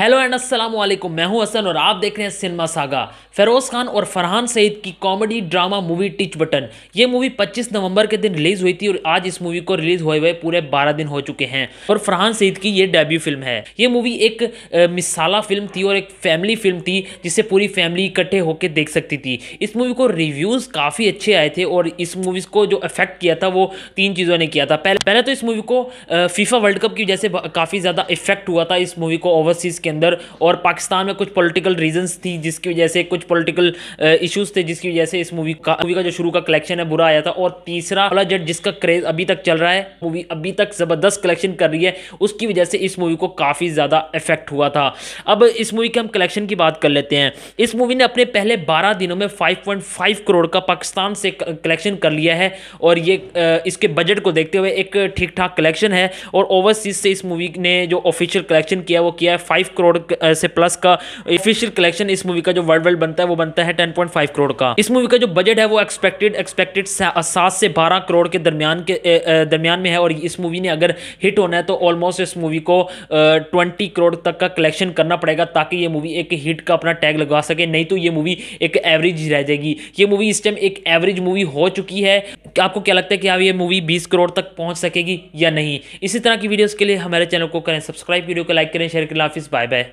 hello and अस्सलाम वालेकुम मैं हूं हसन और आप देख रहे हैं सिनेमा सागा फेरोज खान और फरहान सईद की comedy drama movie Tich Button ये मूवी 25 नवंबर के दिन रिलीज़ हुई थी और आज इस मूवी को रिलीज़ हुए हुए पूरे 12 दिन हो चुके हैं और फरहान सईद की ये डेब्यू फिल्म है ये मूवी एक मिसाला फिल्म थी और एक फैमिली फिल्म थी जिसे पूरी फैमिली इकट्ठे होकर देख सकती थी इस मूवी को रिव्यूज़ काफ़ी अच्छे आए थे और इस मूवी को जो अफेक्ट किया था वो तीन चीज़ों ने किया था पहले पहले तो इस मूवी को फीफा वर्ल्ड कप की वजह से काफ़ी ज़्यादा इफेक्ट हुआ था इस मूवी को ओवरसीज़ के अंदर और पाकिस्तान में कुछ पॉलिटिकल रीजंस थी जिसकी वजह से कुछ पॉलिटिकल इश्यूज थे जिसकी वजह से इस मूवी का मूवी का जो शुरू का कलेक्शन है बुरा आया था और तीसरा वाला जेट जिसका क्रेज अभी तक चल रहा है मूवी अभी तक ज़बरदस्त कलेक्शन कर रही है उसकी वजह से इस मूवी को काफ़ी ज़्यादा इफेक्ट हुआ था अब इस मूवी के हम कलेक्शन की बात कर लेते हैं इस मूवी ने अपने पहले बारह दिनों में फाइव करोड़ का पाकिस्तान से कलेक्शन कर लिया है और ये इसके बजट को देखते हुए एक ठीक ठाक कलेक्शन है और ओवरसीज से इस मूवी ने जो ऑफिशियल कलेक्शन किया वो किया है फाइव करोड़ से प्लस का ऑफिशियल कलेक्शन इस मूवी का जो वर्ल्ड वाइड बनता है वो बनता है टेन करोड़ का इस मूवी का जो बजट है वो एक्सपेक्टेड एक्सपेक्टेड सात से बारह करोड़ के दरमियान के दरमियान में है और इस मूवी ने अगर हिट होना है तो ऑलमोस्ट इस मूवी को ट्वेंटी करोड़ तक का कलेक्शन करना पड़ेगा ताकि ये मूवी एक हिट का अपना टैग लगवा सके नहीं तो ये मूवी एक एवरेज रह जाएगी ये मूवी इस टाइम एक एवरेज मूवी हो चुकी है आपको क्या लगता है कि आप हाँ, ये मूवी बीस करोड़ तक पहुँच सकेगी या नहीं इसी तरह की वीडियोज़ के लिए हमारे चैनल को करें सब्सक्राइब वीडियो को लाइक करें शेयर करें हाफिस बाय बाय